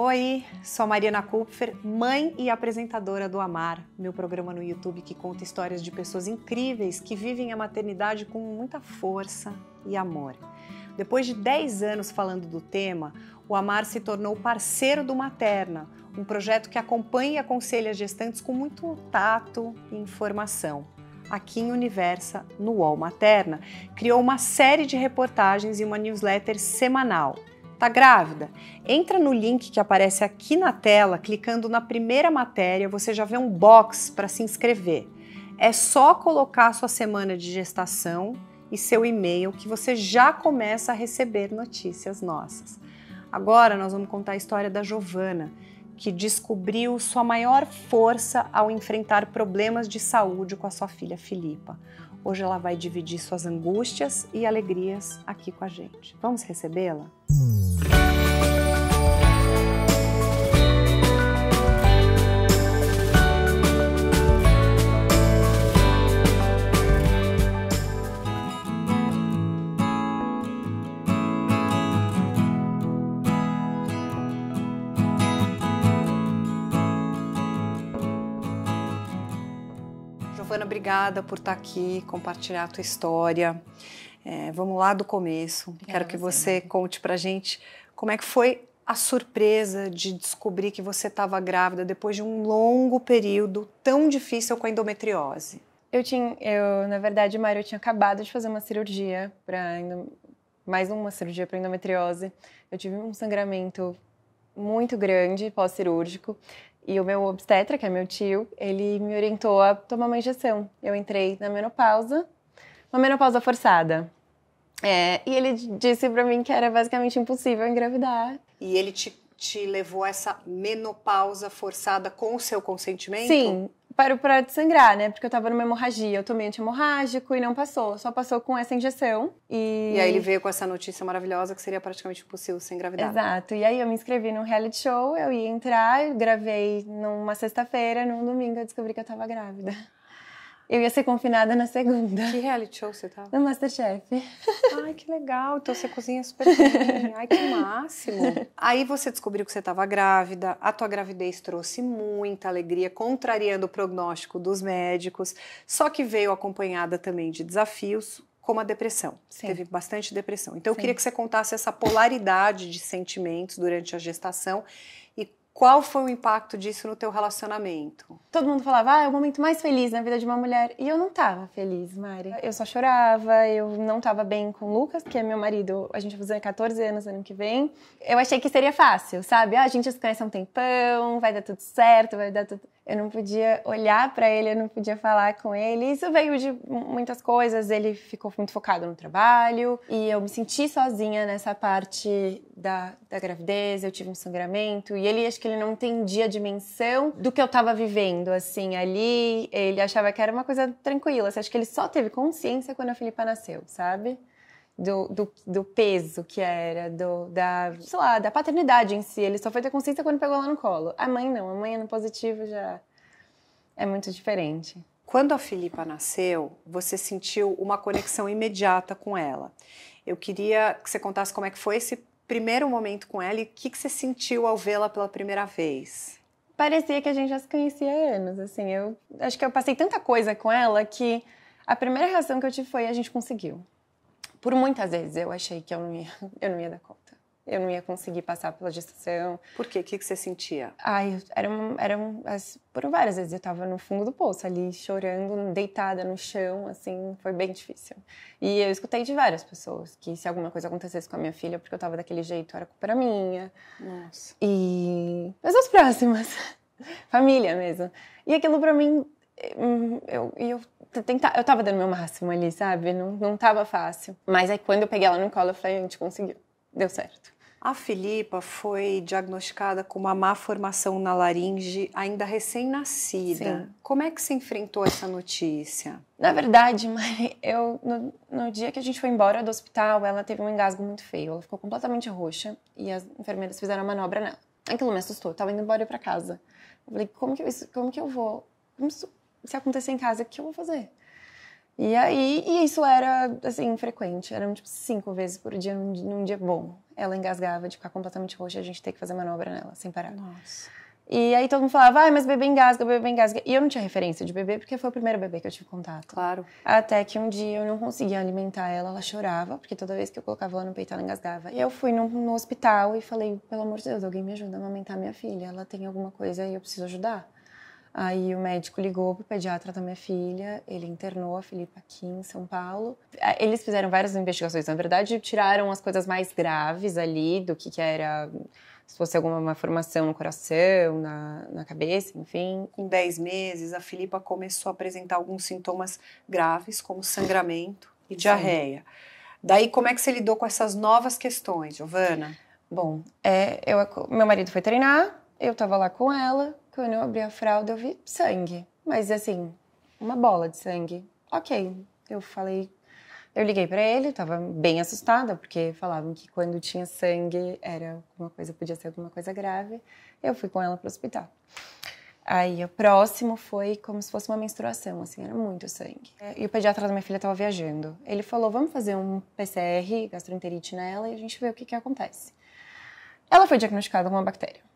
Oi, sou Mariana Kupfer, mãe e apresentadora do Amar, meu programa no YouTube que conta histórias de pessoas incríveis que vivem a maternidade com muita força e amor. Depois de 10 anos falando do tema, o Amar se tornou parceiro do Materna, um projeto que acompanha e aconselha gestantes com muito tato e informação aqui em Universa, no UOL Materna, criou uma série de reportagens e uma newsletter semanal. Tá grávida? Entra no link que aparece aqui na tela, clicando na primeira matéria, você já vê um box para se inscrever. É só colocar sua semana de gestação e seu e-mail que você já começa a receber notícias nossas. Agora nós vamos contar a história da Giovana, que descobriu sua maior força ao enfrentar problemas de saúde com a sua filha Filipa. Hoje ela vai dividir suas angústias e alegrias aqui com a gente. Vamos recebê-la? Giovana, obrigada por estar tá aqui, compartilhar a tua história. É, vamos lá do começo. Obrigada Quero que você, você conte para gente como é que foi a surpresa de descobrir que você estava grávida depois de um longo período tão difícil com a endometriose. Eu tinha, eu na verdade, Mário, eu tinha acabado de fazer uma cirurgia para mais uma cirurgia para endometriose. Eu tive um sangramento muito grande pós cirúrgico e o meu obstetra, que é meu tio, ele me orientou a tomar uma injeção. Eu entrei na menopausa, uma menopausa forçada. É, e ele disse para mim que era basicamente impossível engravidar. E ele te, te levou a essa menopausa forçada com o seu consentimento? Sim, parou para de sangrar, né? Porque eu tava numa hemorragia. Eu tomei anti-hemorrágico e não passou. Só passou com essa injeção. E... e aí ele veio com essa notícia maravilhosa que seria praticamente impossível sem gravidade. Exato. E aí eu me inscrevi num reality show, eu ia entrar, gravei numa sexta-feira, num domingo eu descobri que eu tava grávida eu ia ser confinada na segunda. Que reality show você tava? No Masterchef. Ai, que legal. Então você cozinha super bem. Ai, que máximo. Aí você descobriu que você estava grávida. A tua gravidez trouxe muita alegria, contrariando o prognóstico dos médicos. Só que veio acompanhada também de desafios, como a depressão. Sim. Teve bastante depressão. Então, eu queria que você contasse essa polaridade de sentimentos durante a gestação e qual foi o impacto disso no teu relacionamento? Todo mundo falava, ah, é o momento mais feliz na vida de uma mulher. E eu não tava feliz, Mari. Eu só chorava, eu não tava bem com o Lucas, que é meu marido. A gente vai fazer 14 anos ano que vem. Eu achei que seria fácil, sabe? Ah, a gente se conhece há um tempão, vai dar tudo certo, vai dar tudo eu não podia olhar para ele, eu não podia falar com ele. Isso veio de muitas coisas. Ele ficou muito focado no trabalho e eu me senti sozinha nessa parte da, da gravidez. Eu tive um sangramento e ele acho que ele não entendia a dimensão do que eu estava vivendo assim ali. Ele achava que era uma coisa tranquila. Acho que ele só teve consciência quando a Filipa nasceu, sabe? do, do, do, peso que era, do, da, sei lá, da paternidade em si. Ele só foi ter consciência quando pegou ela no colo. A mãe não, a mãe no positivo já é muito diferente. Quando a Filipa nasceu, você sentiu uma conexão imediata com ela. Eu queria que você contasse como é que foi esse primeiro momento com ela e o que, que você sentiu ao vê-la pela primeira vez. Parecia que a gente já se conhecia há anos, assim. Eu acho que eu passei tanta coisa com ela que a primeira reação que eu tive foi a gente conseguiu por muitas vezes eu achei que eu não ia, eu não ia dar conta. Eu não ia conseguir passar pela gestação. Por quê? O que, você sentia? Ai, eram, era um, por várias vezes eu estava no fundo do poço ali, chorando, deitada no chão, assim, foi bem difícil. E eu escutei de várias pessoas que se alguma coisa acontecesse com a minha filha, porque eu estava daquele jeito, era culpa minha. Nossa. E pessoas próximas família mesmo. E aquilo para mim é, eu, eu, tentar, eu tava dando meu máximo ali, sabe? Não, não tava fácil. Mas aí quando eu peguei ela no colo, eu falei, a gente conseguiu. Deu certo. A Filipa foi diagnosticada com uma má formação na laringe ainda recém-nascida. Como é que se enfrentou essa notícia? Na verdade, mãe eu no, no, dia que a gente foi embora do hospital, ela teve um engasgo muito feio. Ela ficou completamente roxa e as enfermeiras fizeram a manobra nela. Aquilo me assustou. Eu tava indo embora para casa. Eu falei, como que eu, como que eu vou? Como, se acontecer em casa, o que eu vou fazer? E aí, e isso era, assim, frequente. Eram, tipo, cinco vezes por dia num, num, dia bom. Ela engasgava de ficar completamente roxa, a gente ter que fazer manobra nela, sem parar. Nossa. E aí todo mundo falava, ah, mas bebê engasga, bebê engasga. E eu não tinha referência de bebê, porque foi o primeiro bebê que eu tive contato. Claro. Até que um dia eu não conseguia alimentar ela, ela chorava, porque toda vez que eu colocava ela no peito, ela engasgava. E eu fui no, no hospital e falei, pelo amor de Deus, alguém me ajuda a amamentar minha filha, ela tem alguma coisa e eu preciso ajudar. Aí o médico ligou pro pediatra da minha filha, ele internou a Filipa aqui em São Paulo. Ah, eles fizeram várias investigações, na verdade, tiraram as coisas mais graves ali, do que, que era, se fosse alguma formação no coração, na, na cabeça, enfim. Com 10 meses, a Filipa começou a apresentar alguns sintomas graves, como sangramento e diarreia. Daí, como é que você lidou com essas novas questões, Giovana? Bom, é, eu, meu marido foi treinar, eu tava lá com ela, quando eu abri a fralda, eu vi sangue. Mas assim, uma bola de sangue. Ok. Eu falei. Eu liguei para ele, tava bem assustada, porque falavam que quando tinha sangue era alguma coisa, podia ser alguma coisa grave. Eu fui com ela pro hospital. Aí o próximo foi como se fosse uma menstruação, assim, era muito sangue. E o pediatra da minha filha estava viajando. Ele falou: vamos fazer um PCR, gastroenterite nela, e a gente vê o que, que acontece. Ela foi diagnosticada com uma bactéria.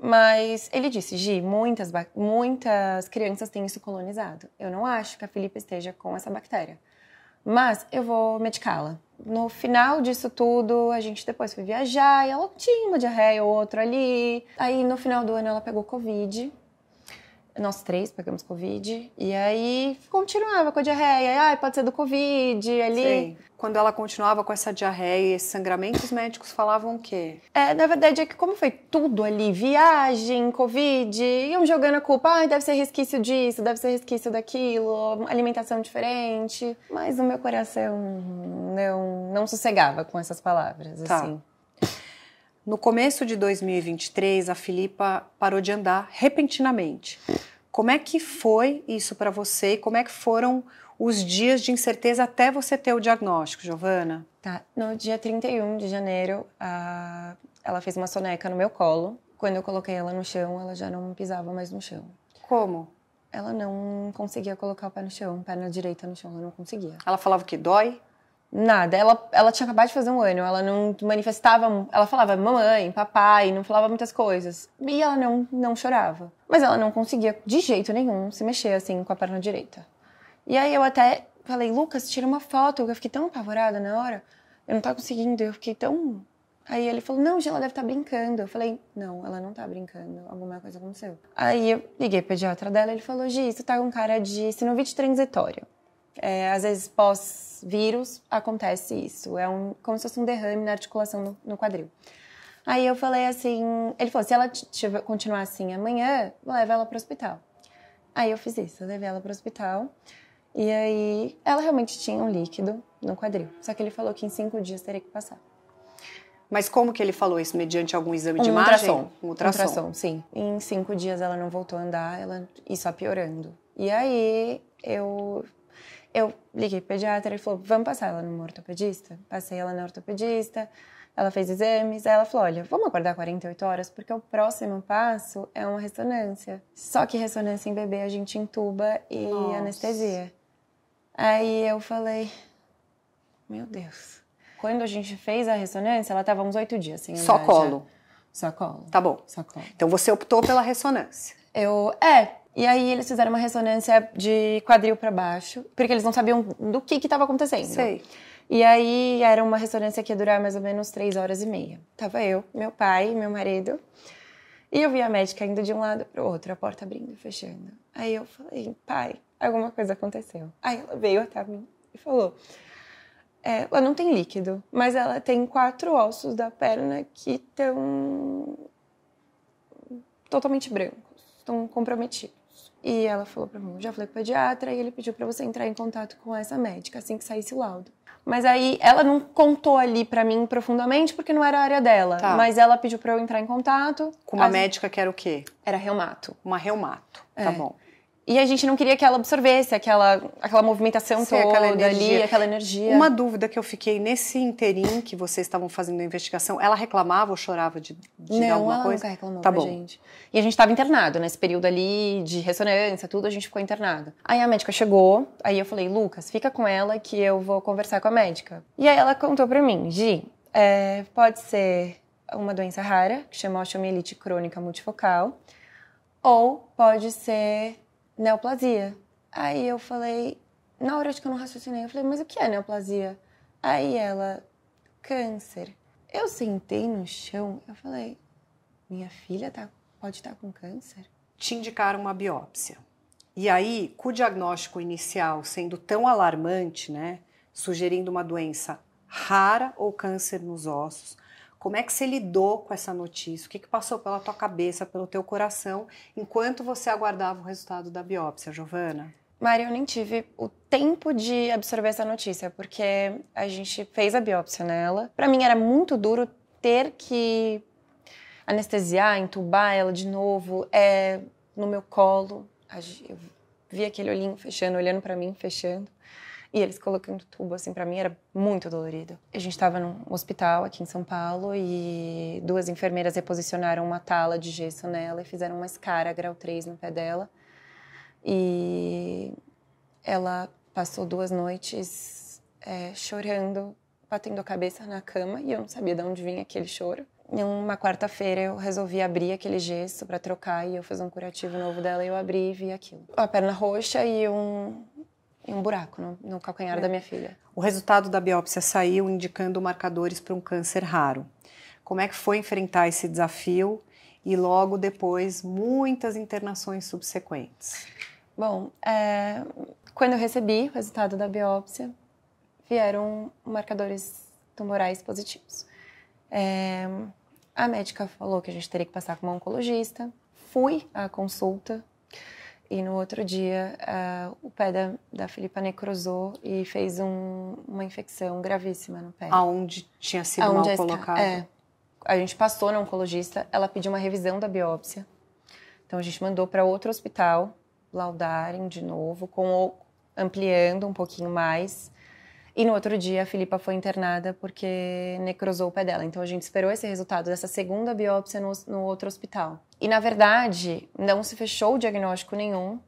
Mas ele disse, Gi, muitas, muitas crianças têm isso colonizado. Eu não acho que a Felipe esteja com essa bactéria. Mas eu vou medicá-la. No final disso tudo, a gente depois foi viajar e ela tinha uma diarreia ou outra ali. Aí no final do ano ela pegou Covid nós três pegamos Covid. E aí continuava com a diarreia. Ah, pode ser do Covid, ali. Sim. Quando ela continuava com essa diarreia e esse sangramento, os médicos falavam o quê? É, na verdade, é que como foi tudo ali, viagem, Covid, iam jogando a culpa. Ah, deve ser resquício disso, deve ser resquício daquilo, alimentação diferente. Mas o meu coração não, não sossegava com essas palavras, tá. assim. No começo de 2023, a Filipa parou de andar repentinamente. Como é que foi isso para você e como é que foram os dias de incerteza até você ter o diagnóstico, Giovana? Tá. No dia 31 de janeiro, a... ela fez uma soneca no meu colo. Quando eu coloquei ela no chão, ela já não pisava mais no chão. Como? Ela não conseguia colocar o pé no chão, perna direita no chão, ela não conseguia. Ela falava que dói? Nada. Ela, ela tinha acabado de fazer um ano, ela não manifestava. Ela falava mamãe, papai, não falava muitas coisas. E ela não, não chorava. Mas ela não conseguia, de jeito nenhum, se mexer assim com a perna direita. E aí eu até falei, Lucas, tira uma foto. Eu fiquei tão apavorada na hora. Eu não tava conseguindo, eu fiquei tão. Aí ele falou, não, Gi, ela deve estar tá brincando. Eu falei, não, ela não tá brincando, alguma coisa aconteceu. Aí eu liguei pro pediatra dela, ele falou, Gi, isso tá com cara de sinovite transitório. É, às vezes, pós-vírus, acontece isso. É um, como se fosse um derrame na articulação no, no quadril. Aí eu falei assim: ele falou, se ela continuar assim amanhã, leva ela para o hospital. Aí eu fiz isso, eu levei ela para o hospital. E aí ela realmente tinha um líquido no quadril. Só que ele falou que em cinco dias teria que passar. Mas como que ele falou isso? Mediante algum exame um de imagem? Ultrassom. Um ultrassom. ultrassom. sim. Em cinco dias ela não voltou a andar ela... e só piorando. E aí eu eu liguei pro pediatra e falou: vamos passar ela numa ortopedista? Passei ela na ortopedista, ela fez exames, aí ela falou: olha, vamos acordar 48 horas, porque o próximo passo é uma ressonância. Só que ressonância em bebê a gente entuba e Nossa. anestesia. Aí eu falei: meu Deus. Quando a gente fez a ressonância, ela tava uns oito dias sem andar. Só né? colo. Já. Só colo. Tá bom. Só colo. Então você optou pela ressonância. Eu. É, e aí eles fizeram uma ressonância de quadril para baixo, porque eles não sabiam do que estava acontecendo. Sei. E aí era uma ressonância que ia durar mais ou menos três horas e meia. Tava eu, meu pai, meu marido. E eu vi a médica indo de um lado para o outro, a porta abrindo e fechando. Aí eu falei, pai, alguma coisa aconteceu. Aí ela veio até mim e falou: é, ela não tem líquido, mas ela tem quatro ossos da perna que estão totalmente brancos, estão comprometidos. E ela falou para mim, já falei com o pediatra e ele pediu para você entrar em contato com essa médica assim que saísse o laudo. Mas aí ela não contou ali para mim profundamente porque não era a área dela, tá. mas ela pediu para eu entrar em contato com uma as... médica que era o quê? Era reumato. Uma reumato, tá é. tá bom. E a gente não queria que ela absorvesse aquela, aquela movimentação Sim, toda aquela energia. ali, aquela energia. Uma dúvida que eu fiquei nesse inteirinho que vocês estavam fazendo a investigação, ela reclamava ou chorava de, de não, alguma ela coisa? Nunca reclamou tá bom. gente. E a gente estava internado nesse período ali de ressonância, tudo, a gente ficou internado. Aí a médica chegou, aí eu falei, Lucas, fica com ela que eu vou conversar com a médica. E aí ela contou para mim, Gi, é, pode ser uma doença rara, que chama osteomielite crônica multifocal, ou pode ser neoplasia. Aí eu falei, na hora de que eu não raciocinei, eu falei, mas o que é neoplasia? Aí ela, câncer. Eu sentei no chão, eu falei, minha filha tá, pode estar tá com câncer? Te indicaram uma biópsia. E aí, com o diagnóstico inicial sendo tão alarmante, né, sugerindo uma doença rara ou câncer nos ossos, como é que você lidou com essa notícia? O que, que passou pela tua cabeça, pelo teu coração, enquanto você aguardava o resultado da biópsia, Giovana? Mari, eu nem tive o tempo de absorver essa notícia, porque a gente fez a biópsia nela. Para mim era muito duro ter que anestesiar, entubar ela de novo, é no meu colo. Eu vi aquele olhinho fechando, olhando para mim, fechando. E eles colocando tubo, assim, para mim era muito dolorido. A gente estava num hospital aqui em São Paulo e duas enfermeiras reposicionaram uma tala de gesso nela e fizeram uma escara grau 3 no pé dela. E ela passou duas noites é, chorando, batendo a cabeça na cama e eu não sabia de onde vinha aquele choro. Em uma quarta-feira eu resolvi abrir aquele gesso para trocar e eu fiz um curativo novo dela e eu abri e vi aquilo. A perna roxa e um um buraco no, no calcanhar é. da minha filha. O resultado da biópsia saiu indicando marcadores para um câncer raro. Como é que foi enfrentar esse desafio e logo depois muitas internações subsequentes? Bom, é, quando eu recebi o resultado da biópsia, vieram marcadores tumorais positivos. É, a médica falou que a gente teria que passar com uma oncologista. Fui à consulta e no outro dia, uh, o pé da, da Filipa necrosou e fez um, uma infecção gravíssima no pé. Aonde tinha sido Aonde mal é tá? colocado? é. A gente passou na oncologista, ela pediu uma revisão da biópsia. Então a gente mandou para outro hospital laudarem de novo, com o, ampliando um pouquinho mais. E no outro dia, a Filipa foi internada porque necrosou o pé dela. Então, a gente esperou esse resultado dessa segunda biópsia no, no outro hospital. E, na verdade, não se fechou o diagnóstico nenhum,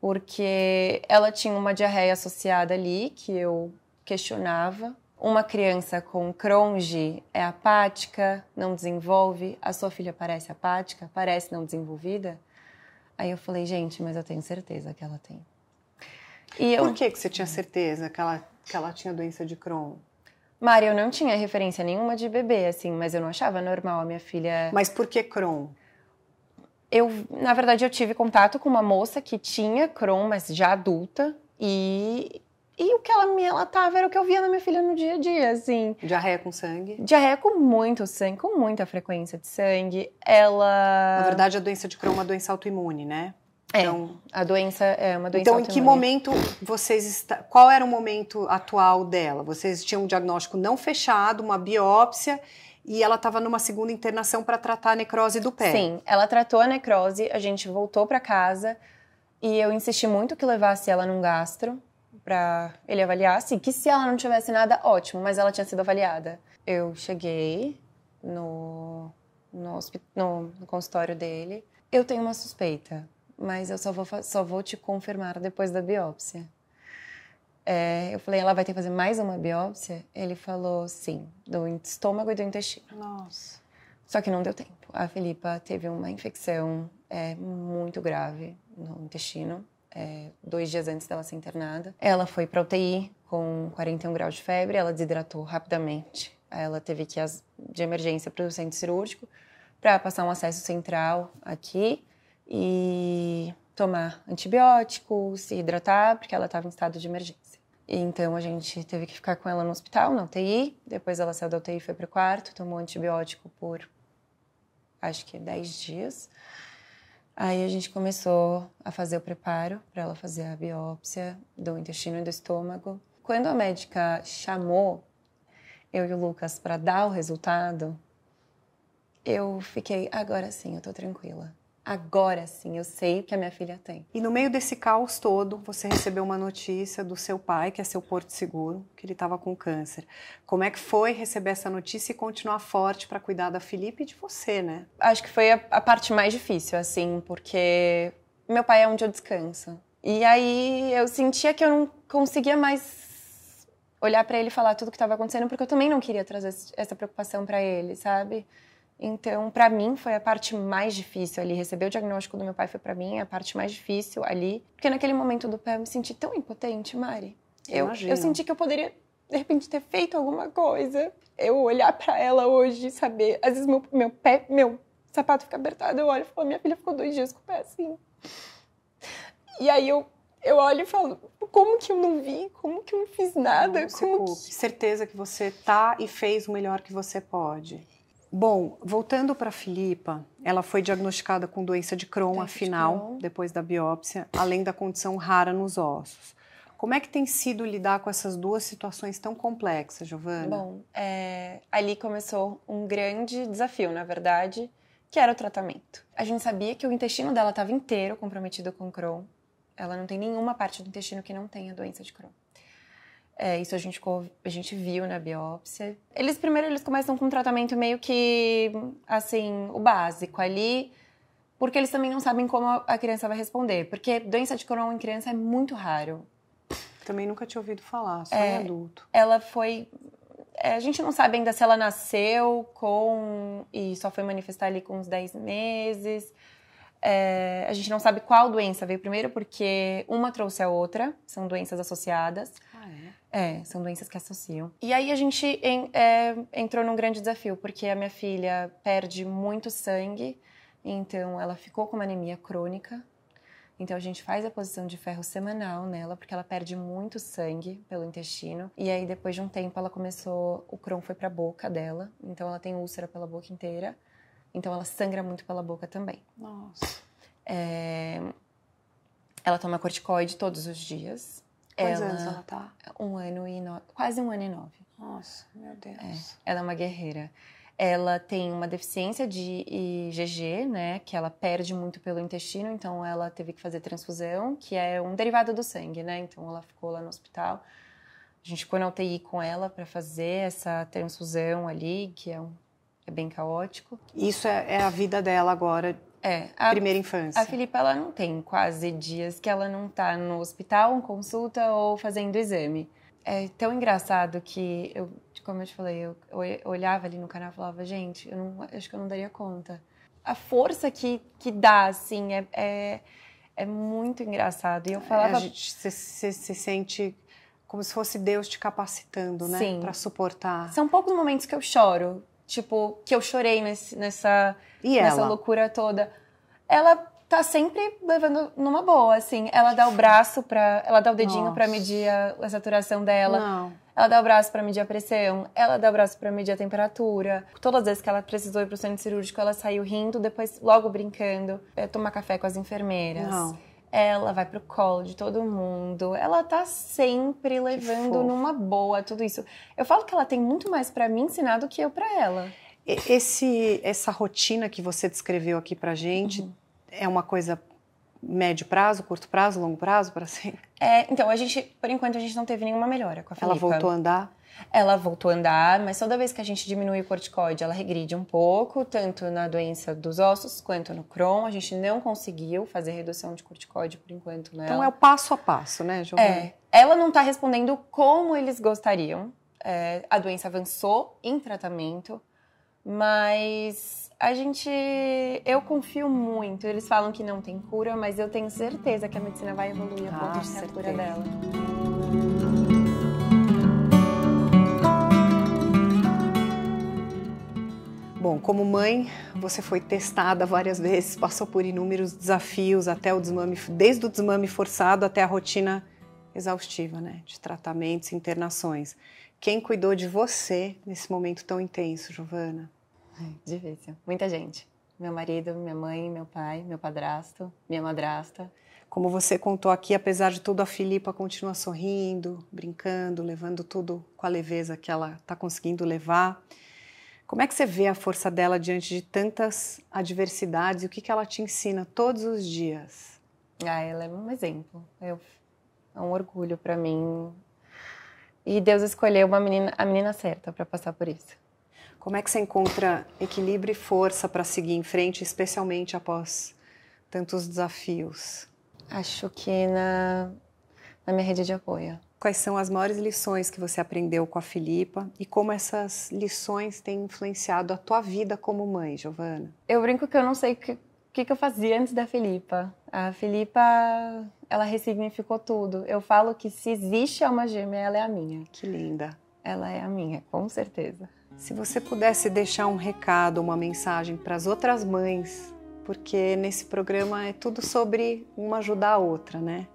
porque ela tinha uma diarreia associada ali, que eu questionava. Uma criança com Crohn's é apática, não desenvolve. A sua filha parece apática, parece não desenvolvida. Aí eu falei, gente, mas eu tenho certeza que ela tem. Eu... Por que, que você tinha certeza que ela que ela tinha doença de Crohn? Mari, eu não tinha referência nenhuma de bebê, assim, mas eu não achava normal a minha filha. Mas por que Crohn? Eu, na verdade, eu tive contato com uma moça que tinha Crohn, mas já adulta, e, e o que ela me relatava era o que eu via na minha filha no dia a dia, assim. Diarreia com sangue? Diarreia com muito sangue, com muita frequência de sangue. Ela. Na verdade, a doença de Crohn é uma doença autoimune, né? É. Então, a doença é uma doença Então, em que momento vocês está, qual era o momento atual dela? Vocês tinham um diagnóstico não fechado, uma biópsia e ela estava numa segunda internação para tratar a necrose do pé. Sim, ela tratou a necrose, a gente voltou para casa e eu insisti muito que levasse ela num gastro para ele avaliasse, assim, que se ela não tivesse nada, ótimo, mas ela tinha sido avaliada. Eu cheguei no, no, no consultório dele, eu tenho uma suspeita mas eu só vou, só vou te confirmar depois da biópsia. É, eu falei, ela vai ter que fazer mais uma biópsia? Ele falou, sim, do estômago e do intestino. Nossa. Só que não deu tempo. A Filipa teve uma infecção é, muito grave no intestino, é, dois dias antes dela ser internada. Ela foi para UTI com 41 graus de febre, ela desidratou rapidamente. Ela teve que ir de emergência para o centro cirúrgico para passar um acesso central aqui e tomar antibióticos, se hidratar, porque ela estava em estado de emergência. Então a gente teve que ficar com ela no hospital, na UTI. Depois ela saiu da UTI, foi para o quarto, tomou antibiótico por acho que 10 dias. Aí a gente começou a fazer o preparo para ela fazer a biópsia do intestino e do estômago. Quando a médica chamou eu e o Lucas para dar o resultado, eu fiquei agora sim, eu tô tranquila agora sim eu sei que a minha filha tem. E no meio desse caos todo, você recebeu uma notícia do seu pai, que é seu porto seguro, que ele estava com câncer. Como é que foi receber essa notícia e continuar forte para cuidar da Felipe e de você, né? Acho que foi a, a parte mais difícil, assim, porque meu pai é onde eu descanso. E aí eu sentia que eu não conseguia mais olhar para ele e falar tudo o que estava acontecendo, porque eu também não queria trazer essa preocupação para ele, sabe? Então, para mim, foi a parte mais difícil ali. Receber o diagnóstico do meu pai foi para mim a parte mais difícil ali. Porque naquele momento do pé eu me senti tão impotente, Mari. Eu, eu, eu senti que eu poderia, de repente, ter feito alguma coisa. Eu olhar para ela hoje e saber. Às vezes, meu, meu pé, meu sapato fica apertado. Eu olho e falo: minha filha ficou dois dias com o pé assim. E aí eu eu olho e falo, como que eu não vi? Como que eu não fiz nada? Não, não tipo, como que... Certeza que você tá e fez o melhor que você pode. Bom, voltando para a Filipa, ela foi diagnosticada com doença de Crohn, doença afinal, de Crohn. depois da biópsia, além da condição rara nos ossos. Como é que tem sido lidar com essas duas situações tão complexas, Giovana? Bom, é, ali começou um grande desafio, na verdade, que era o tratamento. A gente sabia que o intestino dela estava inteiro comprometido com Crohn. Ela não tem nenhuma parte do intestino que não tenha doença de Crohn. É, isso a gente, a gente viu na biópsia. Eles primeiro eles começam com um tratamento meio que assim, o básico ali, porque eles também não sabem como a criança vai responder, porque doença de Crohn em criança é muito raro. Também nunca tinha ouvido falar, só é, em adulto. Ela foi é, a gente não sabe ainda se ela nasceu com e só foi manifestar ali com uns 10 meses. É, a gente não sabe qual doença veio primeiro, porque uma trouxe a outra, são doenças associadas. Ah, é? É, são doenças que associam. E aí a gente em, é, entrou num grande desafio, porque a minha filha perde muito sangue, então ela ficou com uma anemia crônica. Então a gente faz a posição de ferro semanal nela, porque ela perde muito sangue pelo intestino. E aí depois de um tempo ela começou, o Crohn foi para a boca dela, então ela tem úlcera pela boca inteira. Então ela sangra muito pela boca também. Nossa. É... Ela toma corticoide todos os dias ela, anos ela tá? Um ano e nove. Quase um ano e nove. Nossa, meu Deus. É, ela é uma guerreira. Ela tem uma deficiência de IgG, né? Que ela perde muito pelo intestino, então ela teve que fazer transfusão, que é um derivado do sangue, né? Então ela ficou lá no hospital. A gente ficou na UTI com ela para fazer essa transfusão ali, que é, um, é bem caótico. Isso é, é a vida dela agora, é. A, primeira infância. A Filipa, ela não tem quase dias que ela não tá no hospital, em consulta ou fazendo exame. É tão engraçado que, eu, como eu te falei, eu olhava ali no canal e falava, gente, eu não, acho que eu não daria conta. A força que, que dá, assim, é, é, é muito engraçado. E eu é, falava... Você é, se sente como se fosse Deus te capacitando, né? Sim. Pra suportar. São poucos momentos que eu choro, Tipo, que eu chorei nesse, nessa, e nessa ela? loucura toda. Ela tá sempre levando numa boa, assim. Ela dá o braço para, ela dá o dedinho para medir a, a, saturação dela. Não. Ela dá o braço para medir a pressão, ela dá o braço para medir a temperatura. Todas as vezes que ela precisou ir pro centro cirúrgico, ela saiu rindo, depois logo brincando, é, tomar café com as enfermeiras. Não ela vai pro colo de todo mundo. Ela tá sempre levando numa boa tudo isso. Eu falo que ela tem muito mais para me ensinar do que eu para ela. Esse, essa rotina que você descreveu aqui pra gente uhum. é uma coisa médio prazo, curto prazo, longo prazo para sempre? É, então a gente, por enquanto a gente não teve nenhuma melhora com a Felipa. Ela voltou a andar? Ela voltou a andar, mas toda vez que a gente diminui o corticoide, ela regride um pouco, tanto na doença dos ossos quanto no Crohn. A gente não conseguiu fazer redução de corticoide por enquanto nela. Né? Então é o passo a passo, né, João? É. Ela não está respondendo como eles gostariam. É, a doença avançou em tratamento, mas a gente. Eu confio muito. Eles falam que não tem cura, mas eu tenho certeza que a medicina vai evoluir a ah, ponto de ter a cura dela. Bom, como mãe, você foi testada várias vezes, passou por inúmeros desafios até o desmame, desde o desmame forçado até a rotina exaustiva, né, de tratamentos, internações. Quem cuidou de você nesse momento tão intenso, Giovana? É difícil. Muita gente. Meu marido, minha mãe, meu pai, meu padrasto, minha madrasta. Como você contou aqui, apesar de tudo, a Filipa continua sorrindo, brincando, levando tudo com a leveza que ela está conseguindo levar. Como é que você vê a força dela diante de tantas adversidades? O que, que ela te ensina todos os dias? Ah, ela é um exemplo. Eu, é um orgulho para mim. E Deus escolheu uma menina, a menina certa para passar por isso. Como é que você encontra equilíbrio e força para seguir em frente, especialmente após tantos desafios? Acho que na na minha rede de apoio. Quais são as maiores lições que você aprendeu com a Filipa e como essas lições têm influenciado a tua vida como mãe, Giovana? Eu brinco que eu não sei o que, que, que eu fazia antes da Filipa. A Filipa, ela ressignificou tudo. Eu falo que se existe alma gêmea, ela é a minha. Que linda. Ela é a minha, com certeza. Se você pudesse deixar um recado, uma mensagem para as outras mães, porque nesse programa é tudo sobre uma ajudar a outra, né?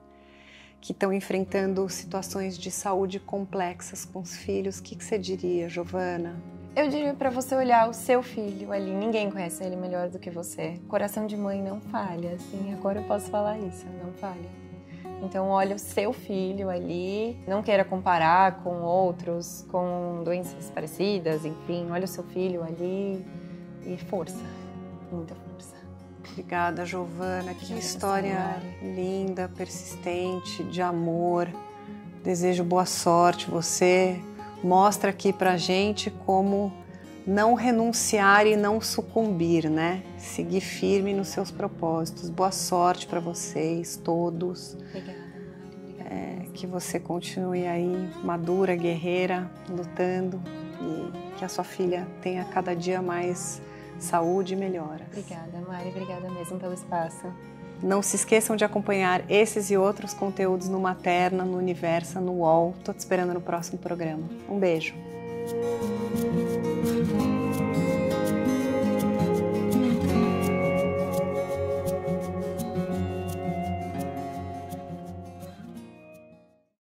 que estão enfrentando situações de saúde complexas com os filhos, o que, que você diria, Giovana? Eu diria para você olhar o seu filho ali, ninguém conhece ele melhor do que você. Coração de mãe não falha, assim, agora eu posso falar isso, não falha. Então olha o seu filho ali, não queira comparar com outros, com doenças parecidas, enfim, olha o seu filho ali e força, muita força. Obrigada, Giovana. Que Obrigada, história linda, persistente, de amor. Desejo boa sorte. Você mostra aqui pra gente como não renunciar e não sucumbir, né? Seguir firme nos seus propósitos. Boa sorte para vocês todos. Obrigada. Obrigada. É, que você continue aí madura, guerreira, lutando e que a sua filha tenha cada dia mais saúde e melhoras. Obrigada, Mari. Obrigada mesmo pelo espaço. Não se esqueçam de acompanhar esses e outros conteúdos no Materna, no Universa, no UOL. Tô te esperando no próximo programa. Um beijo.